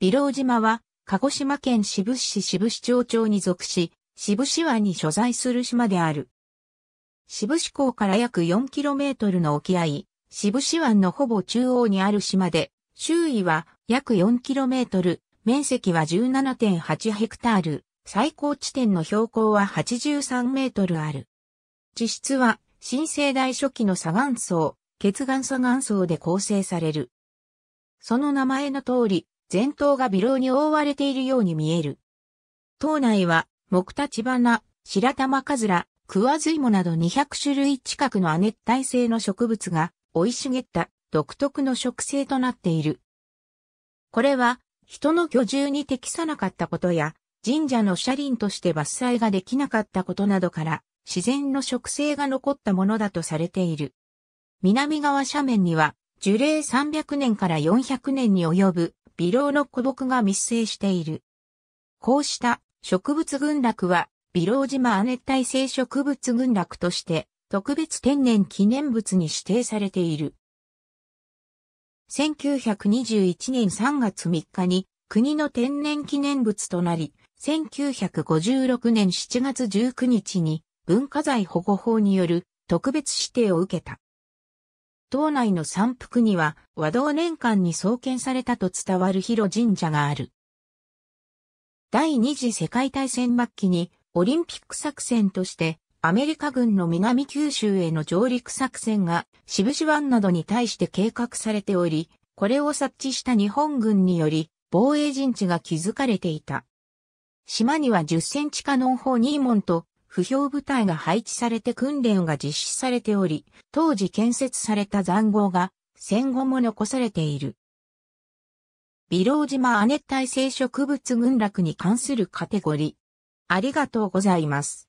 美老島は、鹿児島県志布志市志布志町町に属し、志布志湾に所在する島である。志布志港から約 4km の沖合、志布志湾のほぼ中央にある島で、周囲は約 4km、面積は17.8ヘクタール、最高地点の標高は83メートルある。地質は新生代初期の砂岩層、血岩砂岩層で構成される。その名前の通り、前頭が微老に覆われているように見える。島内は、木立花、白玉カズラ、クワズイモなど200種類近くの亜熱帯性の植物が、生い茂った独特の植生となっている。これは、人の居住に適さなかったことや、神社の車輪として伐採ができなかったことなどから、自然の植生が残ったものだとされている。南側斜面には、樹齢300年から400年に及ぶ微量の古木が密生している。こうした植物群落は、微量島亜熱帯性植物群落として、特別天然記念物に指定されている。1921年3月3日に国の天然記念物となり、1956年7月19日に文化財保護法による特別指定を受けた。島内の山腹には和道年間に創建されたと伝わる広神社がある。第二次世界大戦末期にオリンピック作戦としてアメリカ軍の南九州への上陸作戦が渋士湾などに対して計画されており、これを察知した日本軍により防衛陣地が築かれていた。島には10センチ下の砲2門と不評部隊が配置されて訓練が実施されており、当時建設された残壕が戦後も残されている。美老島亜熱帯生植物群落に関するカテゴリー。ありがとうございます。